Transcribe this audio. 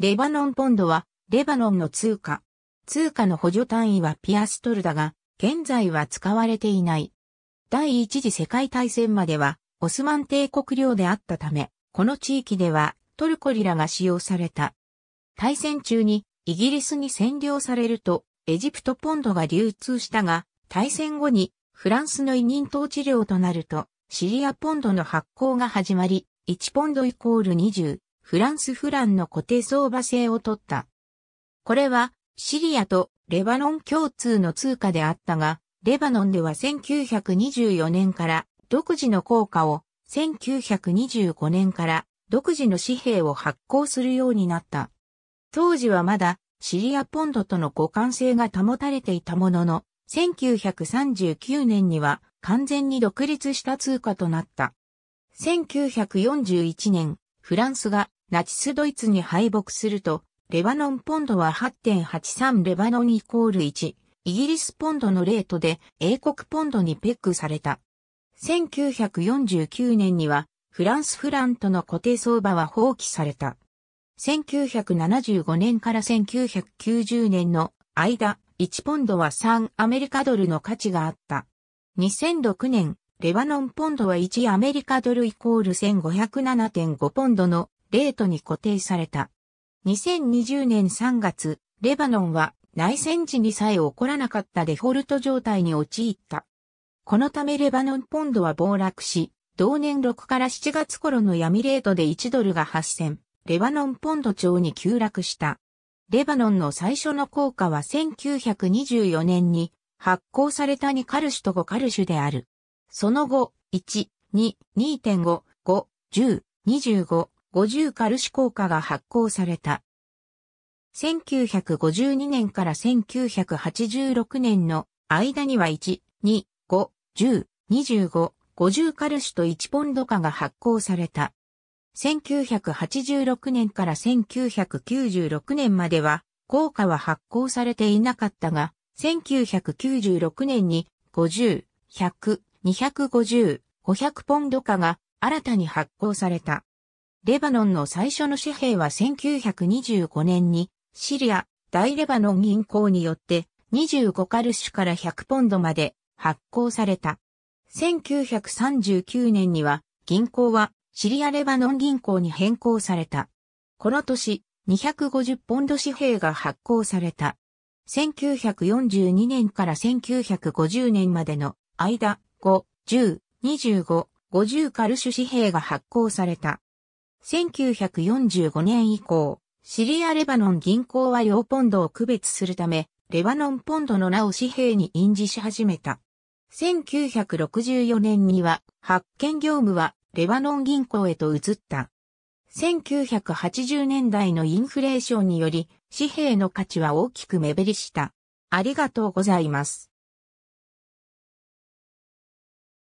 レバノンポンドは、レバノンの通貨。通貨の補助単位はピアストルだが、現在は使われていない。第一次世界大戦までは、オスマン帝国領であったため、この地域ではトルコリラが使用された。大戦中にイギリスに占領されると、エジプトポンドが流通したが、大戦後にフランスの委任統治領となると、シリアポンドの発行が始まり、1ポンドイコール20フランスフランの固定相場制を取った。これはシリアとレバノン共通の通貨であったが、レバノンでは1924年から独自の効果を、1925年から独自の紙幣を発行するようになった。当時はまだシリアポンドとの互換性が保たれていたものの、1939年には完全に独立した通貨となった。1941年、フランスがナチスドイツに敗北すると、レバノンポンドは8.83レバノンイコール1、イギリスポンドのレートで英国ポンドにペックされた。1949年にはフランスフランとの固定相場は放棄された。1975年から1990年の間、1ポンドは3アメリカドルの価値があった。2006年、レバノンポンドは1アメリカドルイコール1507.5ポンドのレートに固定された。2020年3月、レバノンは内戦時にさえ起こらなかったデフォルト状態に陥った。このためレバノンポンドは暴落し、同年6から7月頃の闇レートで1ドルが8000、レバノンポンド町に急落した。レバノンの最初の効果は1924年に発行された2カルシュと5カルシュである。その後、1、2、2.5、5、10、25、50カルシ効果が発行された。1952年から1986年の間には1、2、5、10、25、50カルシと1ポンド化が発行された。1986年から1996年までは、効果は発行されていなかったが、1996年に50、100、250、500ポンド化が新たに発行された。レバノンの最初の紙幣は1925年に、シリア、大レバノン銀行によって25カルシュから100ポンドまで発行された。1939年には銀行はシリアレバノン銀行に変更された。この年、250ポンド紙幣が発行された。1942年から1950年までの間、5、10、25、50カルシュ紙幣が発行された。1945年以降、シリアレバノン銀行は両ポンドを区別するため、レバノンポンドの名を紙幣に印字し始めた。1964年には、発券業務はレバノン銀行へと移った。1980年代のインフレーションにより、紙幣の価値は大きく目減りした。ありがとうございます。